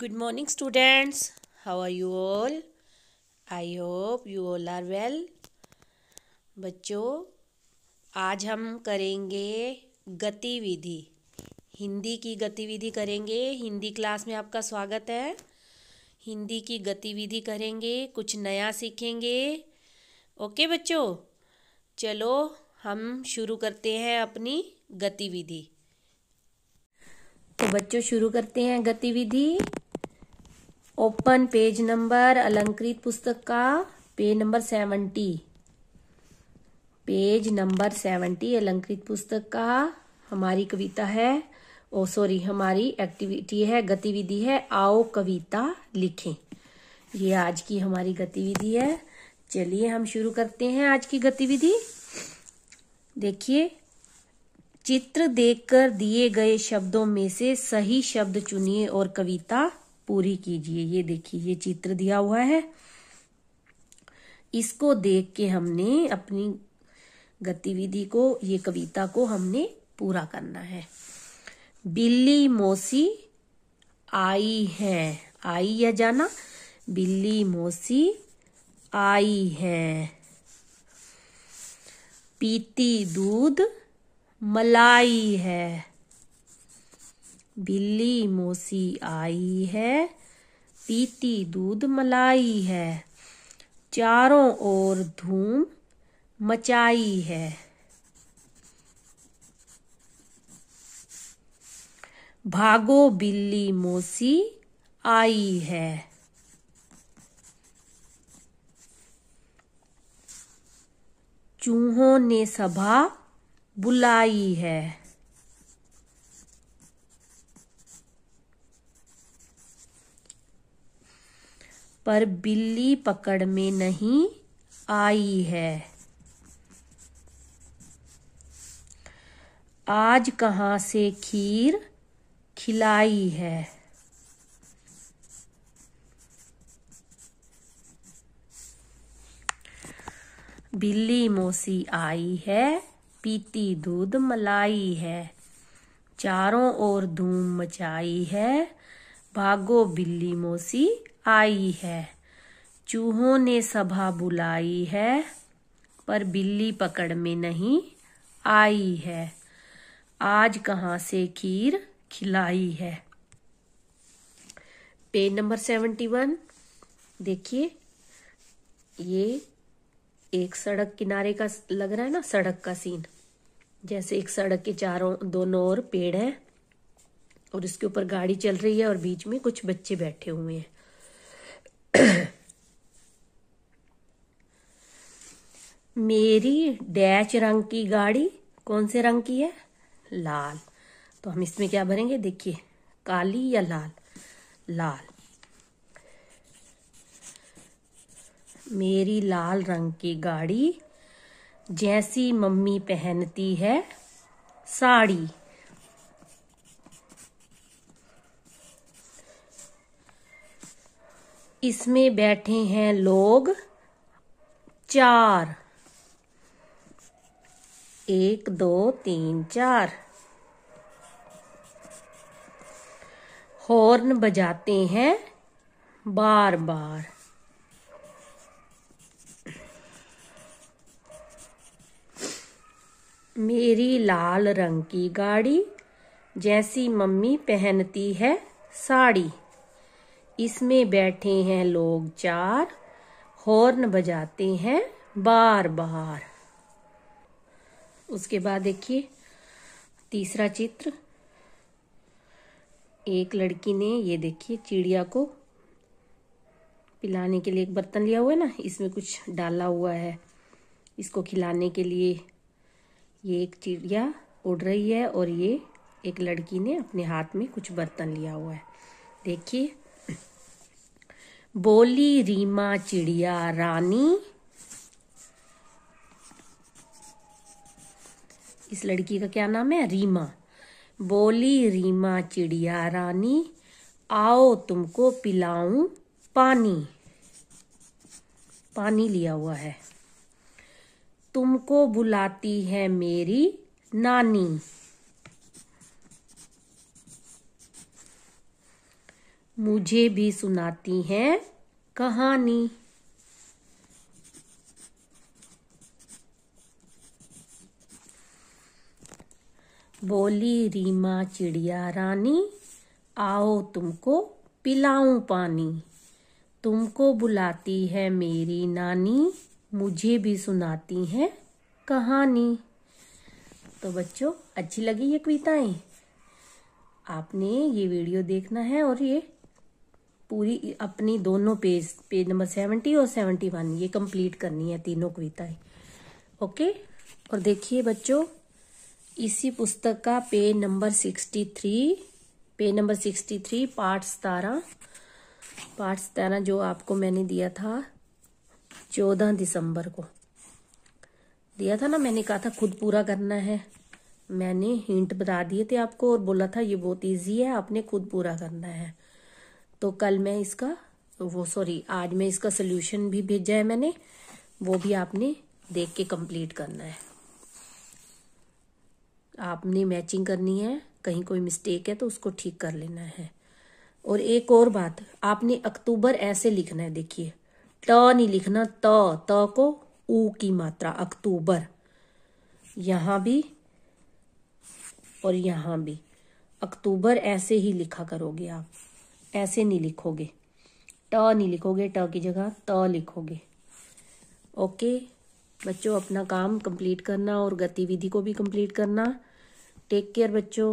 good morning students how are you all i hope you all are well बच्चों आज हम करेंगे गतिविधि हिंदी की गतिविधि करेंगे हिंदी क्लास में आपका स्वागत है हिंदी की गतिविधि करेंगे कुछ नया सीखेंगे ओके बच्चों चलो हम शुरू करते हैं अपनी गतिविधि तो बच्चों शुरू करते हैं गतिविधि ओपन पेज नंबर अलंकृत पुस्तक का page number seventy page number seventy अलंकृत पुस्तक का हमारी कविता है ओ सॉरी हमारी एक्टिविटी है गतिविधि है आओ कविता लिखें ये आज की हमारी गतिविधि है चलिए हम शुरू करते हैं आज की गतिविधि देखिए चित्र देखकर दिए गए शब्दों में से सही शब्द चुनिए और कविता पूरी कीजिए ये देखिए ये चित्र दिया हुआ है इसको देख के हमने अपनी गतिविधि को ये कविता को हमने पूरा करना है बिल्ली मौसी आई है आई है जाना बिल्ली मौसी आई है पीती दूध मलाई है बिल्ली मौसी आई है पीती दूध मलाई है चारों ओर धूम मचाई है भागो बिल्ली मौसी आई है चूहों ने सभा बुलाई है पर बिल्ली पकड़ में नहीं आई है आज कहाँ से खीर खिलाई है बिल्ली मोसी आई है पीती दूध मलाई है चारों ओर धूम मचाई है भागो बिल्ली मोसी आई है चूहों ने सभा बुलाई है पर बिल्ली पकड़ में नहीं आई है आज कहाँ से खीर खिलाई है पेज नंबर सेवेंटी वन देखिए ये एक सड़क किनारे का लग रहा है ना सड़क का सीन जैसे एक सड़क के चारों दोनों ओर पेड़ है और इसके ऊपर गाड़ी चल रही है और बीच में कुछ बच्चे बैठे हुए हैं मेरी डैच रंग की गाड़ी कौन से रंग की है लाल तो हम इसमें क्या भरेंगे देखिए काली या लाल लाल मेरी लाल रंग की गाड़ी जैसी मम्मी पहनती है साड़ी इसमें बैठे हैं लोग चार एक दो तीन चार हॉर्न बजाते हैं बार बार मेरी लाल रंग की गाड़ी जैसी मम्मी पहनती है साड़ी इसमें बैठे हैं लोग चार हॉर्न बजाते हैं बार बार उसके बाद देखिए तीसरा चित्र एक लड़की ने ये देखिए चिड़िया को पिलाने के लिए एक बर्तन लिया हुआ है ना इसमें कुछ डाला हुआ है इसको खिलाने के लिए ये एक चिड़िया उड़ रही है और ये एक लड़की ने अपने हाथ में कुछ बर्तन लिया हुआ है देखिए बोली रीमा चिड़िया रानी इस लड़की का क्या नाम है रीमा बोली रीमा चिड़िया रानी आओ तुमको पिलाऊं पानी पानी लिया हुआ है तुमको बुलाती है मेरी नानी मुझे भी सुनाती हैं कहानी बोली रीमा चिड़िया रानी आओ तुमको पिलाऊं पानी तुमको बुलाती है मेरी नानी मुझे भी सुनाती है कहानी तो बच्चों अच्छी लगी ये कविताएं आपने ये वीडियो देखना है और ये पूरी अपनी दोनों पेज पेज नंबर सेवेंटी और सेवेंटी वन ये कंप्लीट करनी है तीनों कविताएं ओके और देखिए बच्चों इसी पुस्तक का page number sixty three page number sixty three part सतारह पार्ट सतारह जो आपको मैंने दिया था चौदह दिसंबर को दिया था ना मैंने कहा था खुद पूरा करना है मैंने हिंट बता दिए थे आपको और बोला था ये बहुत इजी है आपने खुद पूरा करना है तो कल मैं इसका वो सॉरी आज मैं इसका सोल्यूशन भी भेजा है मैंने वो भी आपने देख के कंप्लीट करना है आपने मैचिंग करनी है कहीं कोई मिस्टेक है तो उसको ठीक कर लेना है और एक और बात आपने अक्टूबर ऐसे लिखना है देखिए ट नहीं लिखना त त को ऊ की मात्रा अक्टूबर यहां भी और यहां भी अक्टूबर ऐसे ही लिखा करोगे आप ऐसे नहीं लिखोगे ट नहीं लिखोगे ट की जगह त लिखोगे ओके बच्चों अपना काम कंप्लीट करना और गतिविधि को भी कंप्लीट करना टेक केयर बच्चों